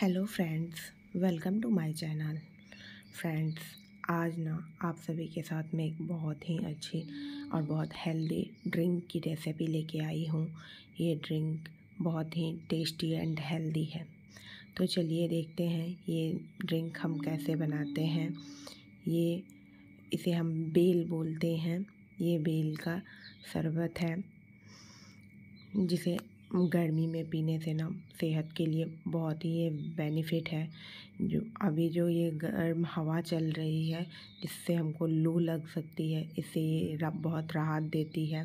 hello friends welcome to my channel friends आज ना आप सभी के साथ मैं एक बहुत ही अच्छी और बहुत हेल्दी ड्रिंक की रेसिपी लेके आई हूँ ये ड्रिंक बहुत ही टेस्टी एंड हेल्दी है तो चलिए देखते हैं ये ड्रिंक हम कैसे बनाते हैं ये इसे हम बेल बोलते हैं ये बेल का शरबत है जिसे गर्मी में पीने से ना सेहत के लिए बहुत ही ये बेनिफिट है जो अभी जो ये गर्म हवा चल रही है इससे हमको लू लग सकती है इससे ये रब बहुत राहत देती है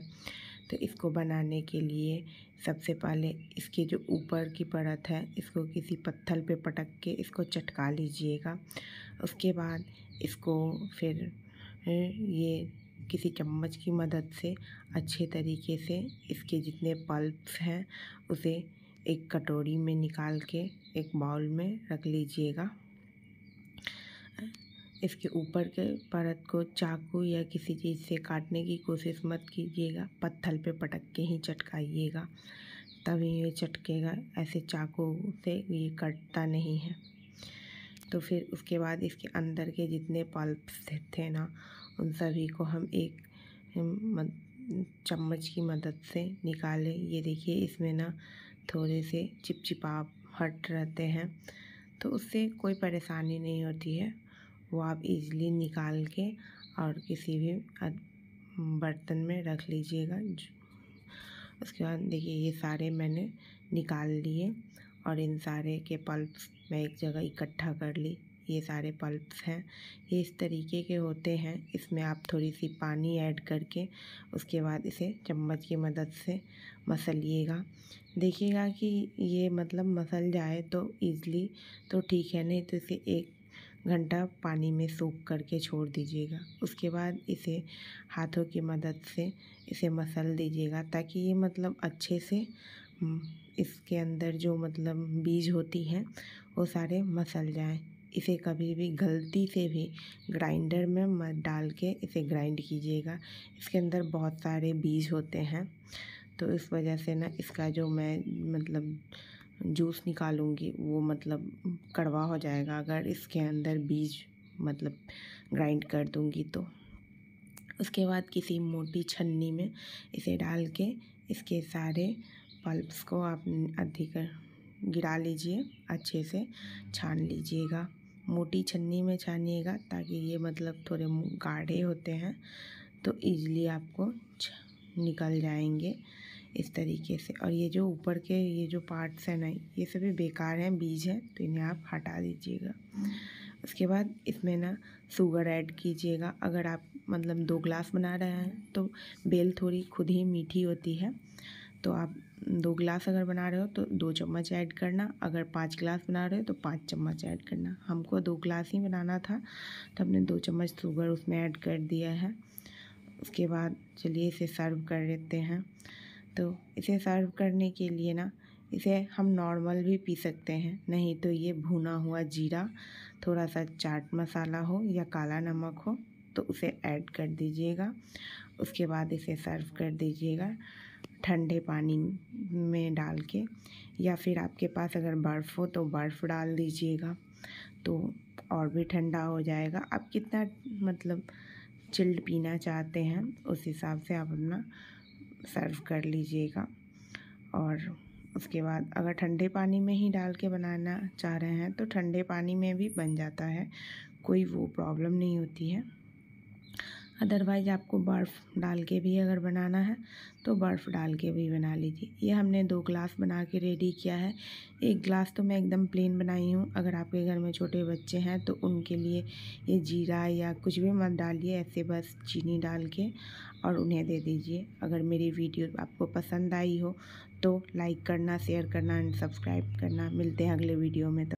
तो इसको बनाने के लिए सबसे पहले इसके जो ऊपर की परत है इसको किसी पत्थर पे पटक के इसको चटका लीजिएगा उसके बाद इसको फिर ये किसी चम्मच की मदद से अच्छे तरीके से इसके जितने पल्प्स हैं उसे एक कटोरी में निकाल के एक बाउल में रख लीजिएगा इसके ऊपर के परत को चाकू या किसी चीज़ से काटने की कोशिश मत कीजिएगा पत्थर पे पटक के ही चटकाइएगा तभी ये चटकेगा ऐसे चाकू से ये कटता नहीं है तो फिर उसके बाद इसके अंदर के जितने पल्प थे ना उन सभी को हम एक चम्मच की मदद से निकालें ये देखिए इसमें ना थोड़े से चिपचिपाप हट रहते हैं तो उससे कोई परेशानी नहीं होती है वो आप इजीली निकाल के और किसी भी बर्तन में रख लीजिएगा उसके बाद देखिए ये सारे मैंने निकाल लिए और इन सारे के पल्प्स मैं एक जगह इकट्ठा कर ली ये सारे पल्प्स हैं ये इस तरीके के होते हैं इसमें आप थोड़ी सी पानी ऐड करके उसके बाद इसे चम्मच की मदद से मसलिएगा देखिएगा कि ये मतलब मसल जाए तो ईज़िली तो ठीक है नहीं तो इसे एक घंटा पानी में सूख करके छोड़ दीजिएगा उसके बाद इसे हाथों की मदद से इसे मसल दीजिएगा ताकि ये मतलब अच्छे से हम्म, इसके अंदर जो मतलब बीज होती हैं वो सारे मसल जाएँ इसे कभी भी गलती से भी ग्राइंडर में मत डाल के इसे ग्राइंड कीजिएगा इसके अंदर बहुत सारे बीज होते हैं तो इस वजह से ना इसका जो मैं मतलब जूस निकालूंगी वो मतलब कड़वा हो जाएगा अगर इसके अंदर बीज मतलब ग्राइंड कर दूंगी तो उसके बाद किसी मोटी छन्नी में इसे डाल के इसके सारे पल्प्स को आप अधिक गिरा लीजिए अच्छे से छान लीजिएगा मोटी छन्नी में छानिएगा ताकि ये मतलब थोड़े गाढ़े होते हैं तो ईज़िली आपको निकल जाएंगे इस तरीके से और ये जो ऊपर के ये जो पार्ट्स हैं ना ये सभी बेकार हैं बीज हैं तो इन्हें आप हटा दीजिएगा उसके बाद इसमें ना शुगर ऐड कीजिएगा अगर आप मतलब दो ग्लास बना रहे हैं तो बेल थोड़ी खुद ही मीठी होती है तो आप दो गिलास अगर बना रहे हो तो दो चम्मच ऐड करना अगर पाँच गिलास बना रहे हो तो पाँच चम्मच ऐड करना हमको दो गिलास ही बनाना था तो हमने दो चम्मच शुगर उसमें ऐड कर दिया है उसके बाद चलिए इसे सर्व कर लेते हैं तो इसे सर्व करने के लिए ना इसे हम नॉर्मल भी पी सकते हैं नहीं तो ये भुना हुआ जीरा थोड़ा सा चाट मसाला हो या काला नमक हो तो उसे ऐड कर दीजिएगा उसके बाद इसे सर्व कर दीजिएगा ठंडे पानी में डाल के या फिर आपके पास अगर बर्फ़ हो तो बर्फ़ डाल दीजिएगा तो और भी ठंडा हो जाएगा आप कितना मतलब चिल्ड पीना चाहते हैं उस हिसाब से आप अपना सर्व कर लीजिएगा और उसके बाद अगर ठंडे पानी में ही डाल के बनाना चाह रहे हैं तो ठंडे पानी में भी बन जाता है कोई वो प्रॉब्लम नहीं होती है अदरवाइज़ आपको बर्फ़ डाल के भी अगर बनाना है तो बर्फ़ डाल के भी बना लीजिए ये हमने दो ग्लास बना के रेडी किया है एक ग्लास तो मैं एकदम प्लेन बनाई हूँ अगर आपके घर में छोटे बच्चे हैं तो उनके लिए ये जीरा या कुछ भी मत डालिए ऐसे बस चीनी डाल के और उन्हें दे दीजिए अगर मेरी वीडियो आपको पसंद आई हो तो लाइक करना शेयर करना एंड सब्सक्राइब करना मिलते हैं अगले वीडियो में